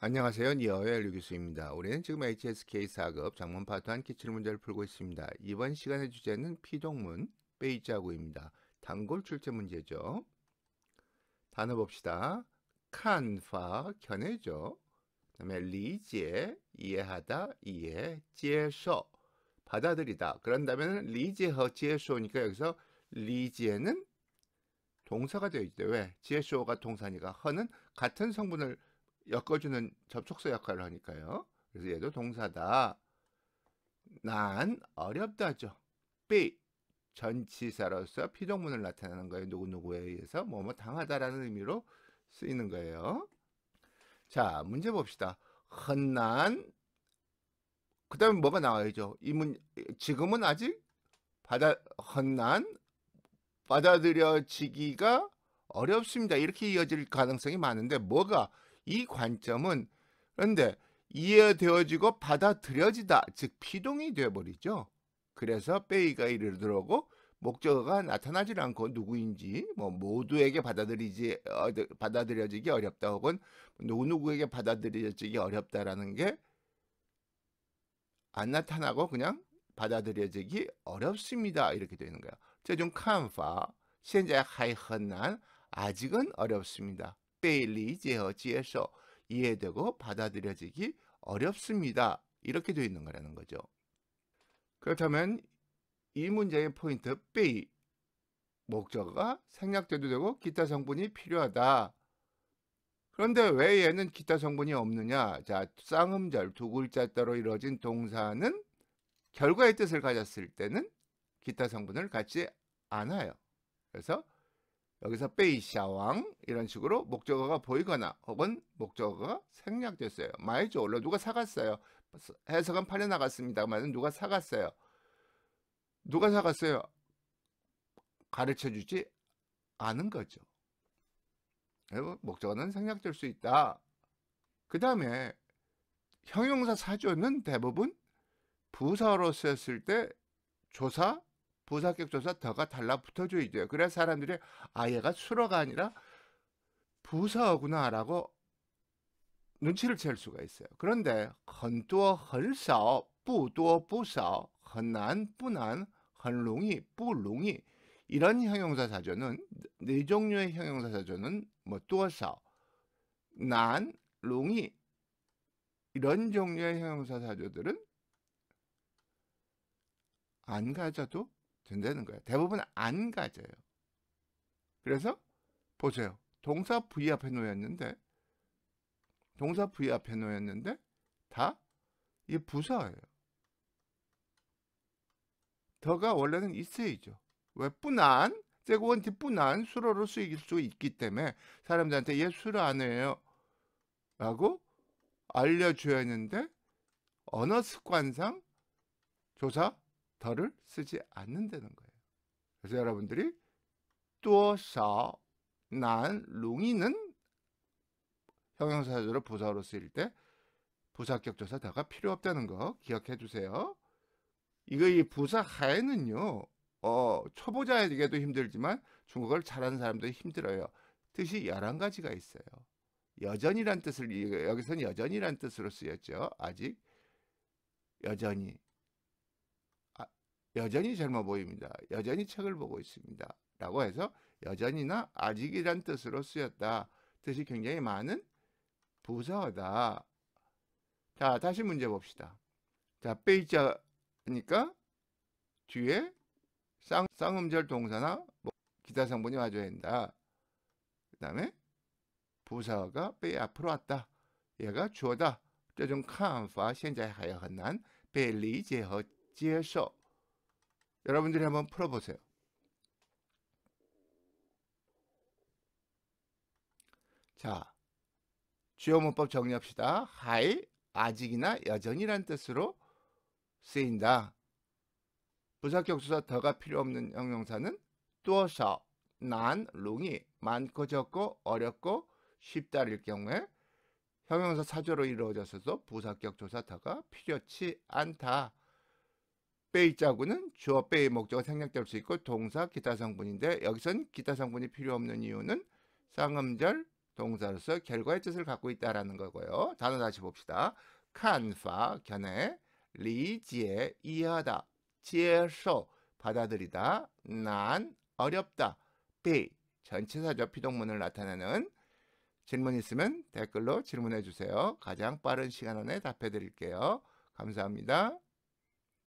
안녕하세요. 니어의 류 교수입니다. 우리는 지금 HSK 4급 장문 파트 1 기출 문제를 풀고 있습니다. 이번 시간의 주제는 피동문 베이자구입니다 단골 출제 문제죠. 단어 봅시다. 칸파 견해죠. 그다음에 리지에 이해하다 이해 지 제서 받아들이다. 그런다면 리제허 지 제서니까 여기서 리지에는 동사가 되어 있대. 왜? 지 제서가 동사니까 허는 같은 성분을 엮어주는 접촉사 역할을 하니까요. 그래서 얘도 동사다. 난 어렵다죠. B 전치사로서 피동문을 나타내는 거예요. 누구누구에 의해서 뭐뭐 뭐 당하다라는 의미로 쓰이는 거예요. 자 문제 봅시다. 헌난그 다음에 뭐가 나와야죠. 이 문 지금은 아직 받아 헌난 받아들여지기가 어렵습니다. 이렇게 이어질 가능성이 많은데 뭐가 이 관점은 그런데 이해되어지고 받아들여지다 즉 피동이 되어버리죠. 그래서 빼이가 이들어라고 목적어가 나타나질 않고 누구인지 뭐 모두에게 받아들이지 어, 받아들여지기 어렵다 혹은 누구누구에게 받아들여지기 어렵다라는 게 안 나타나고 그냥 받아들여지기 어렵습니다 이렇게 되는 거예요. 최종 칸파 현재 하이헌난 아직은 어렵습니다. 빼일리 제어 지에서 이해되고 받아들여지기 어렵습니다. 이렇게 되어 있는 거라는 거죠. 그렇다면 이 문제의 포인트 B 목적어가 생략돼도 되고 기타 성분이 필요하다. 그런데 왜 얘는 기타 성분이 없느냐? 자, 쌍음절 두 글자 따로 이루어진 동사는 결과의 뜻을 가졌을 때는 기타 성분을 갖지 않아요. 그래서 여기서 빼이샤왕 이런 식으로 목적어가 보이거나 혹은 목적어가 생략됐어요. 마이졸로 누가 사갔어요. 해석은 팔려 나갔습니다만 누가 사갔어요. 누가 사갔어요? 가르쳐 주지 않은 거죠. 목적어는 생략될 수 있다. 그 다음에 형용사 사조는 대부분 부사로 쓰였을 때 조사 부사격 조사 더가 달라 붙어져 이제. 그래서 사람들이 아 얘가 수어가 아니라 부사구나라고 눈치를 챌 수가 있어요. 그런데 很多很少不多不少很难不难很容易不容易 이런 형용사 사전은 네 종류의 형용사 사전은 뭐 또서 난, 롱이 이런 종류의 형용사 사조들은 안 가져도 된다는 거예요. 대부분 안 가져요. 그래서 보세요. 동사 부위 앞에 놓였는데 동사 부위 앞에 놓였는데 다 이 부사예요. 더가 원래는 있어야죠. 왜 뿐안 세고원 뒷뿐안 수로로 쓰일 수 있기 때문에 사람들한테 얘 수로 안 해요. 라고 알려줘야 하는데 언어 습관상 조사 더를 쓰지 않는다는 거예요. 그래서 여러분들이 또서 난 룽이는 형용사조로 부사로 쓰일 때 부사격 조사다가 필요 없다는 거 기억해 주세요. 이거 이 부사 하에는요. 어, 초보자에게도 힘들지만 중국어를 잘하는 사람도 힘들어요. 뜻이 11가지가 있어요. 여전이란 뜻을 여기서는 여전이란 뜻으로 쓰였죠. 아직 여전히 여전히 젊어 보입니다. 여전히 책을 보고 있습니다. 라고 해서 여전히나 아직이란 뜻으로 쓰였다. 뜻이 굉장히 많은 부사어다. 자, 다시 문제 봅시다. 자, 빼이자니까 뒤에 쌍, 쌍음절 동사나 뭐 기타 성분이 와줘야 한다. 그 다음에 부사어가 빼 앞으로 왔다. 얘가 주어다. 这种看法现在还很难被理解和接受。 여러분들이 한번 풀어보세요. 자, 주요 문법 정리합시다. 하이, 아직이나 여전이란 뜻으로 쓰인다. 부사격수사 더가 필요 없는 형용사는 또서, 난, 룽이 많고 적고 어렵고 쉽다일 경우에 형용사 사조로 이루어졌어도 부사격 조사 더가 필요치 않다. 빼이자구는 주어 빼의 목적은 생략될 수 있고 동사 기타 성분인데 여기선 기타 성분이 필요 없는 이유는 쌍음절 동사로서 결과의 뜻을 갖고 있다라는 거고요. 단어 다시 봅시다. 칸파 견해 리지에 이해하다 지에서 받아들이다 난 어렵다 비 전체사적 피동문을 나타내는 질문 있으면 댓글로 질문해 주세요. 가장 빠른 시간 안에 답해 드릴게요. 감사합니다.